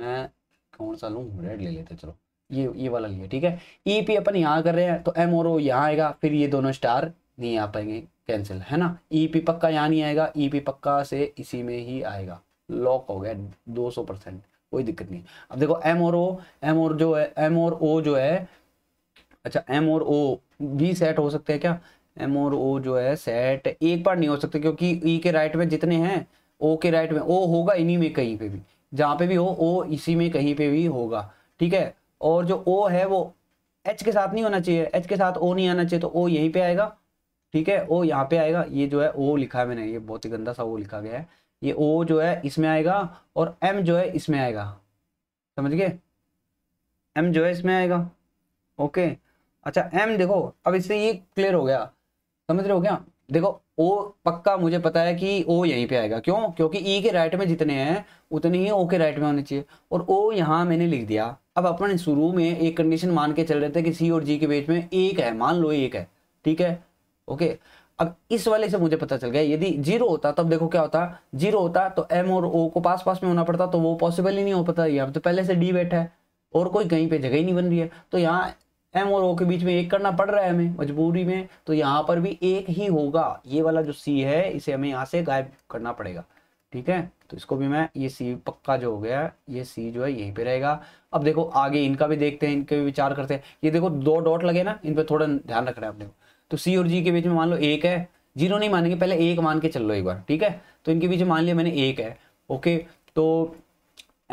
मैं कौन सा लूँ रेड ले लेते चलो ये ये वाला लिया ठीक है ई e पी अपन यहाँ कर रहे हैं तो एम और ओ यहाँ आएगा फिर ये दोनों स्टार नहीं आ पाएंगे कैंसिल है ना ई e पी पक्का यहाँ नहीं आएगा ई पी पक्का से इसी में ही आएगा लॉक हो गया दो सौ परसेंट कोई दिक्कत नहीं अब देखो एम और ओ एम और जो है एम और ओ जो है अच्छा एम और ओ भी सेट हो सकते हैं क्या एम और ओ जो है सेट एक बार नहीं हो सकते क्योंकि ई e के राइट में जितने हैं ओ के राइट में ओ होगा इन्हीं में कहीं पे भी जहाँ पे भी हो ओ इसी में कहीं पे भी होगा ठीक है और जो ओ है वो एच के साथ नहीं होना चाहिए एच के साथ ओ नहीं आना चाहिए तो ओ यहीं पे आएगा ठीक है ओ यहाँ पे आएगा ये जो है ओ लिखा है मैंने ये बहुत ही गंदा सा ओ लिखा गया है ये ओ जो है इसमें आएगा और एम जो है इसमें आएगा समझ गए एम जो है इसमें आएगा ओके अच्छा एम देखो अब इससे ये क्लियर हो गया समझ रहे हो क्या देखो ओ पक्का मुझे पता है कि ओ यहीं पे आएगा क्यों क्योंकि ई e के राइट में जितने हैं उतने ही ओ के राइट में होने चाहिए और ओ यहाँ मैंने लिख दिया अब अपन शुरू में एक कंडीशन मान के चल रहे थे कि सी और जी के बीच में एक है मान लो एक है ठीक है ओके अब इस वाले से मुझे पता चल गया यदि जीरो होता तब देखो क्या होता जीरो होता तो एम और ओ को पास पास में होना पड़ता तो वो पॉसिबल ही नहीं हो पाता यहाँ तो पहले से डी बैठा है और कोई कहीं पे जगह ही नहीं बन रही है तो यहाँ एम और ओ के बीच में एक करना पड़ रहा है हमें मजबूरी में तो यहाँ पर भी एक ही होगा ये वाला जो सी है इसे हमें यहाँ से गायब करना पड़ेगा ठीक है तो इसको भी मैं ये सी पक्का जो हो गया ये सी जो है यहीं पे रहेगा अब देखो आगे इनका भी देखते हैं इनके भी विचार करते हैं ये देखो दो डॉट लगे ना इन पर थोड़ा ध्यान रखना है अपने तो सी और जी के बीच में मान लो एक है जीरो नहीं मानेंगे पहले एक मान के चल लो एक बार ठीक है तो इनके बीच में मान लिया मैंने एक है ओके तो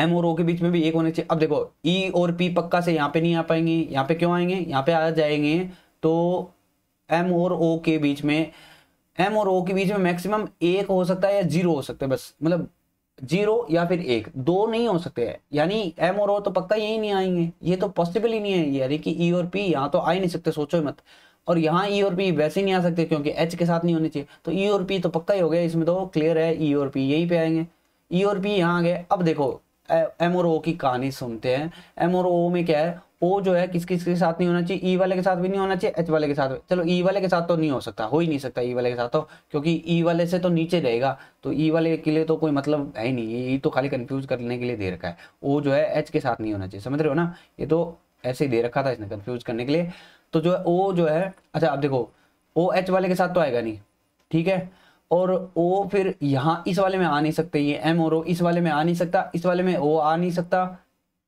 एम और ओ के बीच में भी एक होने चाहिए अब देखो ई e और पी पक्का से यहाँ पे नहीं आ पाएंगे यहाँ पे क्यों आएंगे यहाँ पे आ जाएंगे तो एम और ओ के बीच में एम और ओ के बीच में मैक्सिमम एक हो सकता है या जीरो हो सकता है बस मतलब जीरो या फिर एक दो नहीं हो सकते हैं यानी एम और ओ तो पक्का यही नहीं आएंगे ये तो पॉसिबल ही नहीं है यानी कि ई e और पी यहाँ तो आ ही नहीं सकते सोचो मत और यहाँ ई e और पी वैसे नहीं आ सकते क्योंकि एच के साथ नहीं होने चाहिए तो ई e और पी तो पक्का ही हो गया इसमें तो क्लियर है ई और पी यहीं पे आएंगे ई और पी यहाँ आ गए अब देखो एम ओ की कहानी सुनते हैं एम ओ में क्या है ओ जो है किस किस के साथ नहीं होना चाहिए ई वाले के साथ भी नहीं होना चाहिए एच वाले के साथ चलो ई वाले के साथ तो नहीं हो सकता हो ही नहीं सकता ई वाले के साथ तो क्योंकि ई वाले से तो नीचे रहेगा तो ई वाले के लिए तो कोई मतलब है ही नहीं ये तो खाली कंफ्यूज करने के लिए दे रखा है ओ जो है एच के साथ नहीं होना चाहिए समझ रहे हो ना ये तो ऐसे ही दे रखा था इसने कन्फ्यूज करने के लिए तो जो है ओ जो है अच्छा आप देखो ओ एच वाले के साथ तो आएगा नहीं ठीक है और ओ फिर यहाँ इस वाले में आ नहीं सकते ये एम और ओ इस वाले में आ नहीं सकता इस वाले में ओ आ नहीं सकता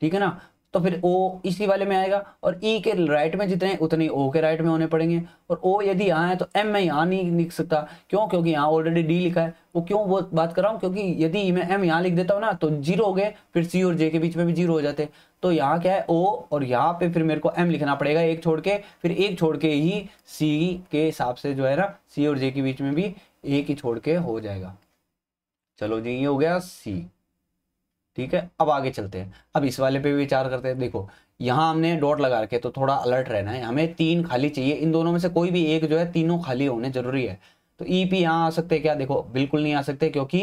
ठीक है ना तो फिर ओ इसी वाले में आएगा और ई e के राइट में जितने उतने ओ के राइट में होने पड़ेंगे और ओ यदि यहाँ है तो एम में यहाँ नहीं लिख सकता क्यों क्योंकि यहाँ ऑलरेडी डी लिखा है वो क्यों वो बात कर रहा हूँ क्योंकि यदि मैं एम यहाँ लिख देता हूँ ना तो जीरो हो गए फिर सी और जे के बीच में भी जीरो हो जाते तो यहाँ क्या है ओ और यहाँ पे फिर मेरे को एम लिखना पड़ेगा एक छोड़ के फिर एक छोड़ के ही सी के हिसाब से जो है ना सी और जे के बीच में भी एक ही छोड़ के हो जाएगा चलो जी ये हो गया सी ठीक है अब आगे चलते हैं अब इस वाले पे भी विचार करते हैं देखो यहां हमने डॉट लगा रखे तो थोड़ा अलर्ट रहना है हमें तीन खाली चाहिए इन दोनों में से कोई भी एक जो है तीनों खाली होने जरूरी है तो ई e पी यहाँ आ सकते क्या देखो बिल्कुल नहीं आ सकते क्योंकि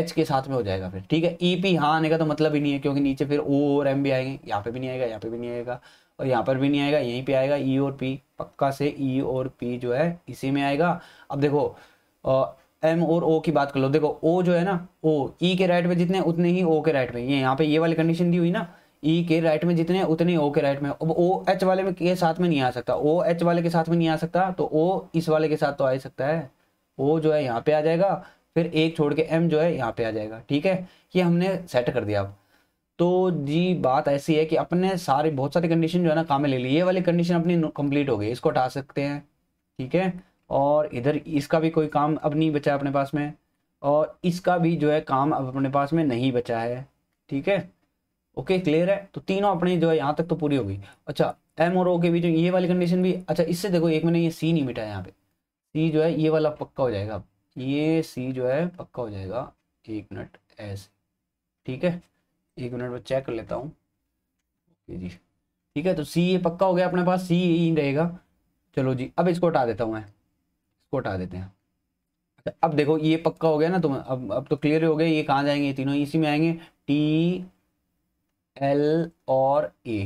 एच के साथ में हो जाएगा फिर ठीक है ई e पी यहाँ आने का तो मतलब ही नहीं है क्योंकि नीचे फिर ओ और एम भी आएंगे यहाँ पे भी नहीं आएगा यहाँ पे भी नहीं आएगा और यहाँ पर भी नहीं आएगा यहीं पे आएगा ई e और पी पक्का से ई और पी जो है इसी में आएगा अब देखो एम और ओ की बात कर लो देखो ओ जो है ना ओ ई e के राइट में जितने उतने ही ओ के राइट में ये यहाँ पे ये वाली कंडीशन दी हुई ना ई e के राइट में जितने उतने ओ के राइट में अब ओ एच वाले में के साथ में नहीं आ सकता ओ एच वाले के साथ में नहीं आ सकता तो ओ इस वाले के साथ तो आ सकता है ओ जो है यहाँ पे आ जाएगा फिर एक छोड़ के एम जो है यहाँ पे आ जाएगा ठीक है ये हमने सेट कर दिया अब तो जी बात ऐसी है कि अपने सारे बहुत सारी कंडीशन जो है ना काम में ले ली ये वाली कंडीशन अपनी कंप्लीट हो गई इसको हटा सकते हैं ठीक है और इधर इसका भी कोई काम अब नहीं बचा अपने पास में और इसका भी जो है काम अब अपने पास में नहीं बचा है ठीक है ओके क्लियर है तो तीनों अपने जो है यहाँ तक तो पूरी हो गई अच्छा एम और ओ के बीच में ये वाली कंडीशन भी अच्छा इससे देखो एक मैंने ये सी नहीं मिटाया यहाँ पे सी जो है ये वाला पक्का हो जाएगा ये सी जो है पक्का हो जाएगा एक मिनट ऐसे ठीक है एक मिनट में चेक कर लेता हूँ ओके जी ठीक है तो सी ये पक्का हो गया अपने पास सी यही रहेगा चलो जी अब इसको हटा देता हूँ मैं इसको हटा देते हैं अब देखो ये पक्का हो गया ना तो अब अब तो क्लियर हो गया ये कहाँ जाएंगे ये तीनों इसी में आएंगे टी एल और ए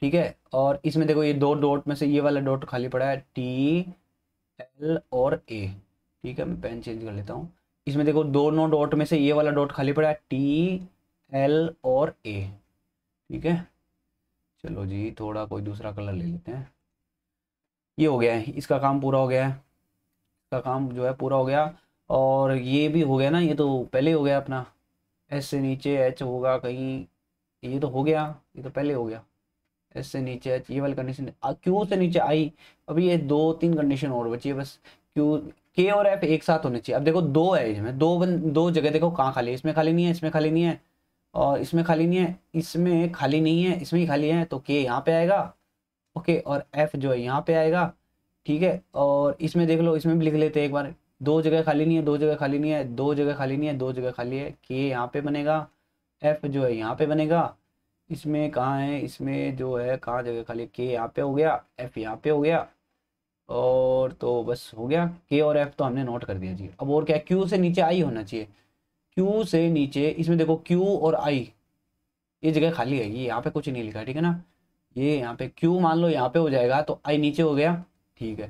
ठीक है और इसमें देखो ये दो डॉट में से ये वाला डॉट खाली पड़ा है टी एल और ए ठीक है मैं पेन चेंज कर लेता हूँ इसमें देखो दोनों डॉट में से ये वाला डॉट खाली पड़ा है टी एल और ए ठीक है चलो जी थोड़ा कोई दूसरा कलर ले लेते हैं ये हो गया है इसका काम पूरा हो गया है का काम जो है पूरा हो गया और ये भी हो गया ना ये तो पहले हो गया अपना एस से नीचे एच होगा कहीं ये तो हो गया ये तो पहले हो गया एस से नीचे एच ये वाली कंडीशन क्यू से नीचे आई अभी ये दो तीन कंडीशन और बची है बस क्यू के और एफ एक साथ होने चाहिए अब देखो दो है इसमें दो बन दो जगह देखो कहाँ खाली है इसमें खाली नहीं है इसमें खाली नहीं है और इसमें खाली नहीं है इसमें खाली नहीं है इसमें ही खाली है तो के यहाँ पे आएगा ओके और एफ जो है यहाँ पे आएगा ठीक है और इसमें देख लो इसमें भी लिख लेते एक बार दो जगह खाली नहीं है दो जगह खाली नहीं है दो जगह खाली नहीं है दो जगह खाली है के यहाँ पे बनेगा एफ जो है यहाँ पे बनेगा इसमें कहाँ है इसमें जो है कहाँ जगह खाली के यहाँ पे हो गया एफ यहाँ पे हो गया और तो बस हो गया के और एफ तो हमने नोट कर दिया जी अब और क्या क्यू से नीचे आई होना चाहिए क्यू से नीचे इसमें देखो क्यू और आई ये जगह खाली है ये यहाँ पे कुछ नहीं लिखा ठीक है ना ये यहाँ पे क्यू मान लो यहाँ पे हो जाएगा तो आई नीचे हो गया ठीक है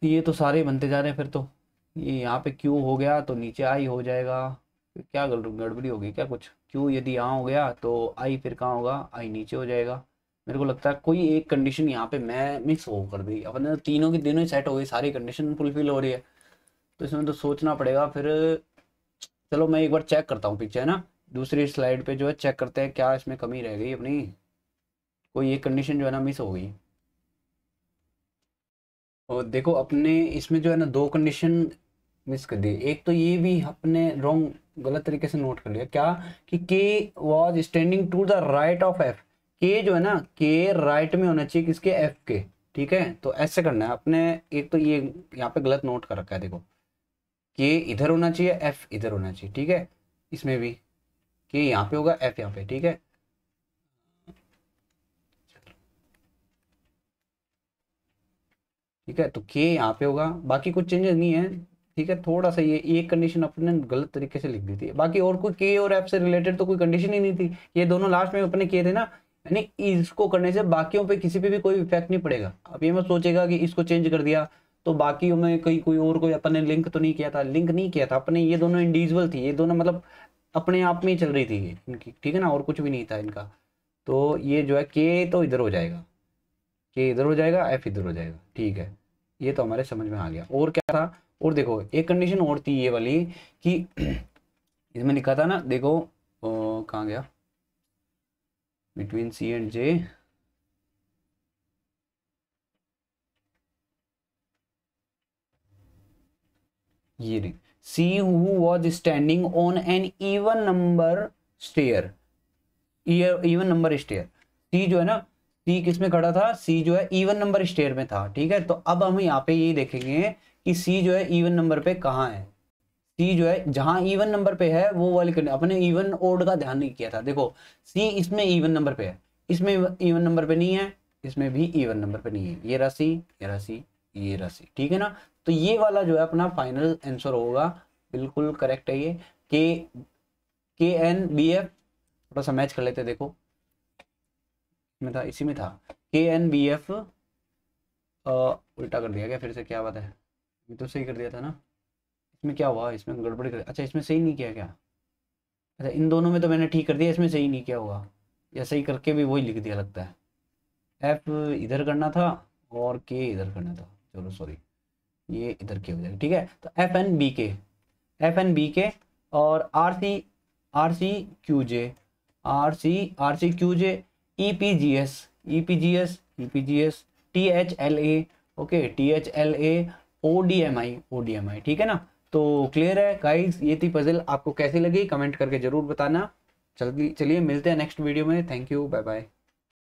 तो ये तो सारे बनते जा रहे हैं फिर तो ये यहाँ पे क्यू हो गया तो नीचे आई हो जाएगा क्या गड़बड़ी होगी क्या कुछ क्यू यदि यहाँ हो गया तो आई फिर कहाँ होगा आई नीचे हो जाएगा मेरे को लगता है कोई एक कंडीशन यहाँ पे मैं मिस हो कर दी अपन तीनों की दिनों ही सेट हो गई सारी कंडीशन फुलफिल हो रही है तो इसमें तो सोचना पड़ेगा फिर चलो मैं एक बार चेक करता हूँ पीछे है ना दूसरी स्लाइड पे जो है चेक करते हैं क्या इसमें कमी रह गई अपनी कोई एक कंडीशन जो है ना मिस हो गई और देखो अपने इसमें जो है ना दो कंडीशन मिस कर दी एक तो ये भी अपने रॉन्ग गलत तरीके से नोट कर लिया क्या कि K was standing to the right of F के जो है ना के राइट में होना चाहिए किसके एफ के ठीक है तो ऐसे करना है अपने एक तो ये यहाँ पे गलत नोट कर रखा है देखो के इधर होना चाहिए एफ इधर होना चाहिए ठीक है इसमें भी के यहाँ पे होगा एफ यहाँ पे ठीक है ठीक है तो के यहाँ पे होगा बाकी कुछ चेंजेस नहीं है ठीक है थोड़ा सा ये एक कंडीशन अपने गलत तरीके से लिख दी थी बाकी और कोई के और एफ से रिलेटेड तो कोई कंडीशन ही नहीं थी ये दोनों लास्ट में अपने किए थे ना यानी इसको करने से बाकियों पे किसी पे भी कोई इफेक्ट नहीं पड़ेगा अब ये मैं सोचेगा कि इसको चेंज कर दिया तो बाकी में कहीं कोई और कोई अपने लिंक तो नहीं किया था लिंक नहीं किया था अपने ये दोनों इंडिविजुअल थी ये दोनों मतलब अपने आप में ही चल रही थी इनकी ठीक है ना और कुछ भी नहीं था इनका तो ये जो है के तो इधर हो जाएगा के इधर हो जाएगा एफ इधर हो जाएगा ठीक है ये तो हमारे समझ में आ गया और क्या था और देखो एक कंडीशन और थी ये वाली कि इसमें लिखा था ना देखो कहाँ गया बिटवीन सी एंड जे ये C who was standing on an even number stair even number stair C जो है ना सी किस में खड़ा था सी जो है इवन नंबर स्टेयर में था ठीक है तो अब हम यहाँ पे यही देखेंगे कि सी जो है इवन नंबर पे कहाँ है सी जो है जहां इवन नंबर पे है वो वाली करनी अपने इवन ओड का ध्यान नहीं किया था देखो सी इसमें इवन नंबर पे है इसमें इवन नंबर पे नहीं है इसमें भी इवन नंबर पे नहीं है ये राशि ये राशि ये राशि ठीक है ना तो ये वाला जो है अपना फाइनल आंसर होगा बिल्कुल करेक्ट है ये के के एन बी एफ थोड़ा सा मैच कर लेते देखो में था इसी में था के एन बी एफ उल्टा कर दिया गया फिर से क्या बात है ये तो सही कर दिया था ना इसमें क्या हुआ इसमें गड़बड़ी कर अच्छा इसमें सही नहीं किया क्या अच्छा इन दोनों में तो मैंने ठीक कर दिया इसमें सही नहीं किया हुआ या सही करके भी वही लिख दिया लगता है एफ इधर करना था और के इधर करना था चलो सॉरी ये इधर के हो जाएगा ठीक है तो F N B K F N B K और R C R C Q J R C R C Q J E P G S E P G S E P G S T H L A okay T H L A O D M I O D M I ठीक है ना तो clear है guys ये थी puzzle आपको कैसी लगी कमेंट करके जरूर बताना चलिए मिलते हैं नेक्स्ट वीडियो में थैंक यू बाय बाय